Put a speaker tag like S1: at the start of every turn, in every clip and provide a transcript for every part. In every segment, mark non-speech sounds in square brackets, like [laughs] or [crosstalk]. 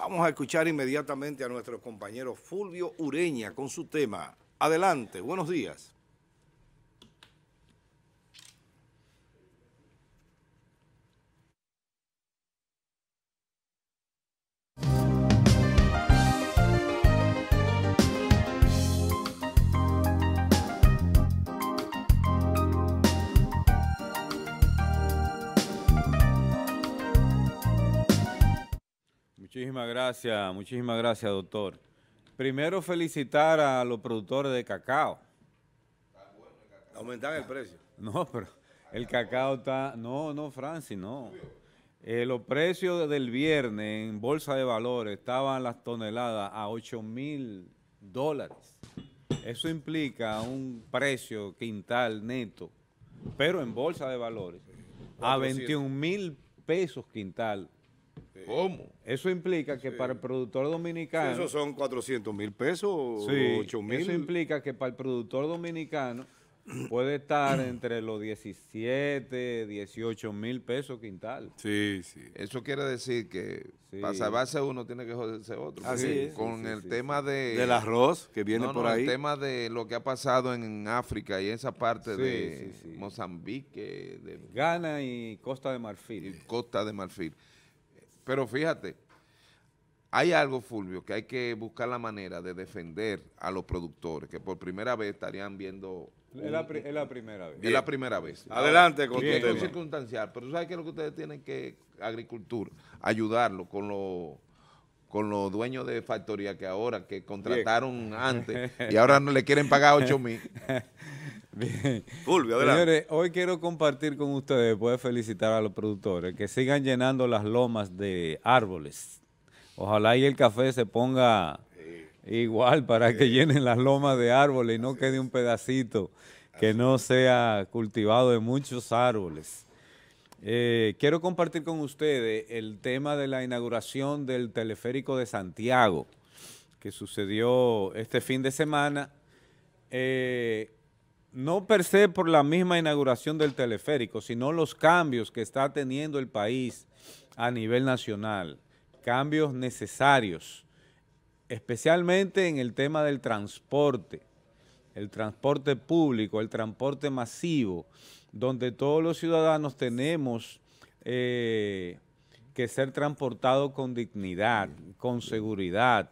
S1: Vamos a escuchar inmediatamente a nuestro compañero Fulvio Ureña con su tema. Adelante, buenos días. Muchísimas gracias, muchísimas gracias, doctor. Primero felicitar a los productores de cacao. Aumentar el precio. No, pero el cacao está... No, no, Francis, no. Eh, los precios del viernes en Bolsa de Valores estaban las toneladas a 8 mil dólares. Eso implica un precio quintal neto, pero en Bolsa de Valores, a 21 mil pesos quintal ¿Cómo? Eso implica que para el productor dominicano... Eso son 400 mil pesos, o 8 mil. Eso implica que para el productor dominicano puede estar entre los 17, 18 mil pesos quintal. Sí, sí. Eso quiere decir que para salvarse uno tiene que joderse otro. Así Con el tema de... Del arroz que viene por no, ahí. el tema de lo que ha pasado en África y esa parte de Mozambique. De, Ghana y Costa de Marfil. Costa de Marfil. Pero fíjate, hay algo, Fulvio, que hay que buscar la manera de defender a los productores, que por primera vez estarían viendo... Es la, primera vez. Es la primera vez. Adelante con Bien, es circunstancial, pero ¿sabes qué que lo que ustedes tienen que, agricultura, ayudarlo con los con los dueños de factoría que ahora, que contrataron antes [laughs] y ahora no le quieren pagar 8 mil. [laughs] Bien. hoy quiero compartir con ustedes, después felicitar a los productores, que sigan llenando las lomas de árboles. Ojalá y el café se ponga igual para que llenen las lomas de árboles y no quede un pedacito que no sea cultivado de muchos árboles. Eh, quiero compartir con ustedes el tema de la inauguración del teleférico de Santiago que sucedió este fin de semana. Eh, no per se por la misma inauguración del teleférico, sino los cambios que está teniendo el país a nivel nacional, cambios necesarios, especialmente en el tema del transporte, el transporte público, el transporte masivo, donde todos los ciudadanos tenemos eh, que ser transportado con dignidad, con seguridad,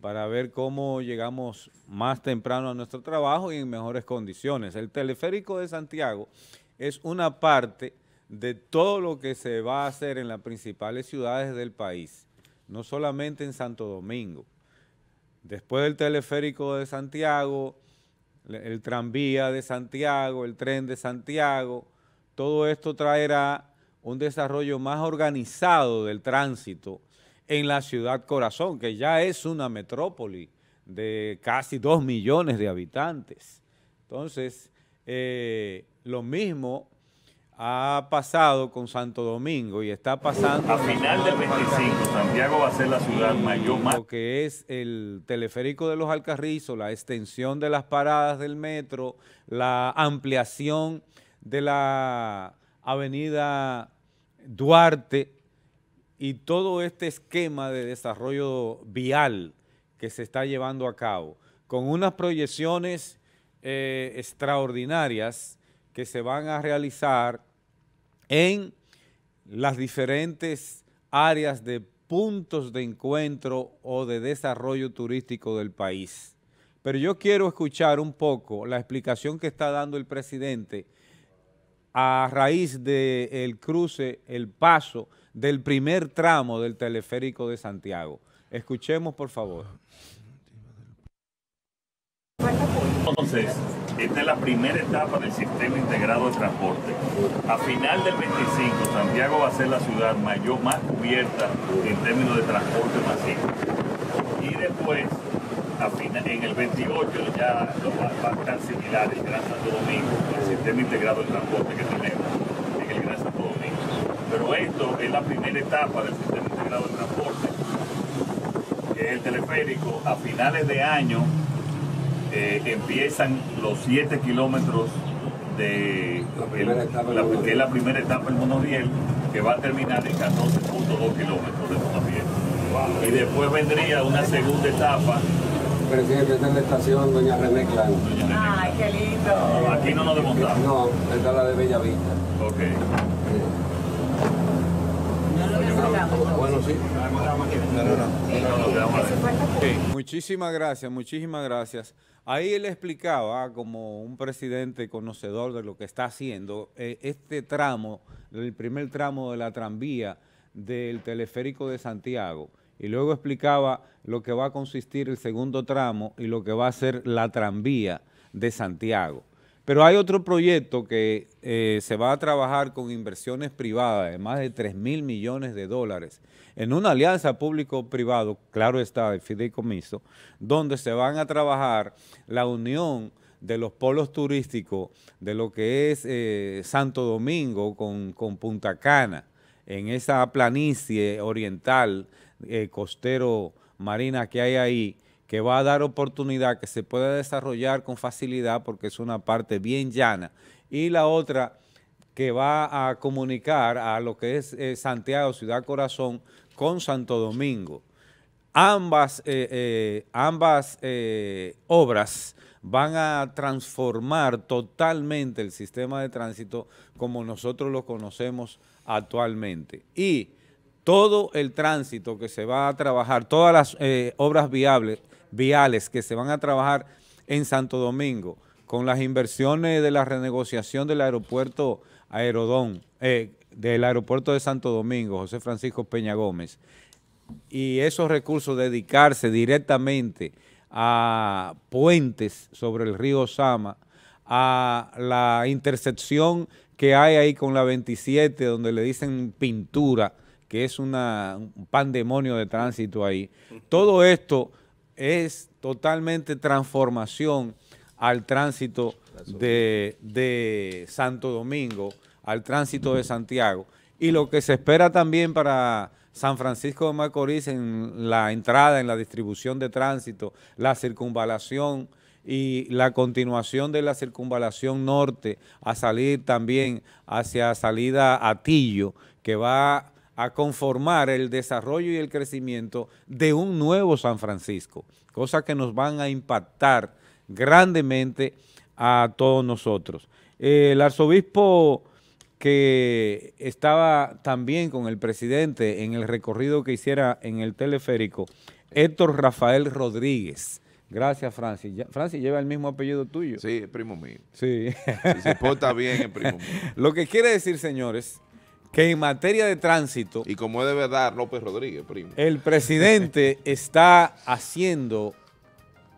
S1: para ver cómo llegamos más temprano a nuestro trabajo y en mejores condiciones. El teleférico de Santiago es una parte de todo lo que se va a hacer en las principales ciudades del país, no solamente en Santo Domingo. Después del teleférico de Santiago, el tranvía de Santiago, el tren de Santiago, todo esto traerá un desarrollo más organizado del tránsito en la ciudad corazón, que ya es una metrópoli de casi dos millones de habitantes. Entonces, eh, lo mismo ha pasado con Santo Domingo y está pasando... A final del 25, Santiago va a ser la ciudad mayor Lo que es el teleférico de los Alcarrizos, la extensión de las paradas del metro, la ampliación de la avenida Duarte y todo este esquema de desarrollo vial que se está llevando a cabo, con unas proyecciones eh, extraordinarias que se van a realizar en las diferentes áreas de puntos de encuentro o de desarrollo turístico del país. Pero yo quiero escuchar un poco la explicación que está dando el presidente a raíz del cruce, el paso del primer tramo del teleférico de Santiago. Escuchemos, por favor. Entonces, esta es la primera etapa del sistema integrado de transporte. A final del 25, Santiago va a ser la ciudad mayor, más cubierta en términos de transporte masivo. Y después en el 28 ya va a estar similar el Gran Santo Domingo, el sistema integrado de transporte que tenemos en el Gran Santo Domingo. Pero esto es la primera etapa del sistema integrado de transporte, que es el teleférico. A finales de año eh, empiezan los 7 kilómetros de la, la primera etapa del monoriel que va a terminar en 14.2 kilómetros de monoriel Y después vendría una segunda etapa presidente, está la estación Doña René Clan. Ay, qué lindo. aquí no nos demontamos. No, esta es la de Bellavista. Ok. Eh. Bueno, sí. no, no. Muchísimas gracias, muchísimas gracias. Ahí él explicaba, ah, como un presidente conocedor de lo que está haciendo, eh, este tramo, el primer tramo de la tranvía del teleférico de Santiago, y luego explicaba lo que va a consistir el segundo tramo y lo que va a ser la tranvía de Santiago. Pero hay otro proyecto que eh, se va a trabajar con inversiones privadas de más de 3 mil millones de dólares en una alianza público-privado, claro está, el fideicomiso, donde se van a trabajar la unión de los polos turísticos de lo que es eh, Santo Domingo con, con Punta Cana en esa planicie oriental eh, costero marina que hay ahí, que va a dar oportunidad que se pueda desarrollar con facilidad porque es una parte bien llana. Y la otra que va a comunicar a lo que es eh, Santiago, Ciudad Corazón, con Santo Domingo. Ambas, eh, ambas obras van a transformar totalmente el sistema de tránsito como nosotros lo conocemos actualmente. Y todo el tránsito que se va a trabajar, todas las eh, obras viables, viales que se van a trabajar en Santo Domingo, con las inversiones de la renegociación del aeropuerto Aerodón, eh, del aeropuerto de Santo Domingo, José Francisco Peña Gómez, y esos recursos dedicarse directamente a puentes sobre el río Sama, a la intersección que hay ahí con la 27, donde le dicen pintura, que es un pandemonio de tránsito ahí. Todo esto es totalmente transformación al tránsito de, Santo Domingo, al tránsito de Santiago. Y lo que se espera también para San Francisco de Macorís en la entrada, en la distribución de tránsito, la circunvalación y la continuación de la circunvalación norte a salir también hacia salida Atillo, que va a conformar el desarrollo y el crecimiento de un nuevo San Francisco, cosa que nos van a impactar grandemente a todos nosotros. el arzobispo que estaba también con el presidente en el recorrido que hiciera en el teleférico, Héctor Rafael Rodríguez. Gracias, Francis. Francis lleva el mismo apellido tuyo. Sí, es primo mío. Sí. Si se porta bien, es primo mío. [laughs] Lo que quiere decir, señores, que en materia de tránsito... Y como es de verdad López Rodríguez, primo. El presidente [laughs] está haciendo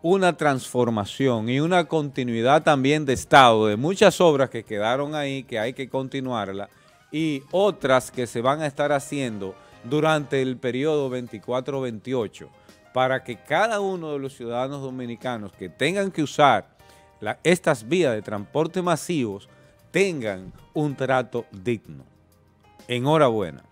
S1: una transformación y una continuidad también de Estado, de muchas obras que quedaron ahí, que hay que continuarla, y otras que se van a estar haciendo durante el periodo 24-28, para que cada uno de los ciudadanos dominicanos que tengan que usar estas vías de transporte masivos tengan un trato digno. Enhorabuena.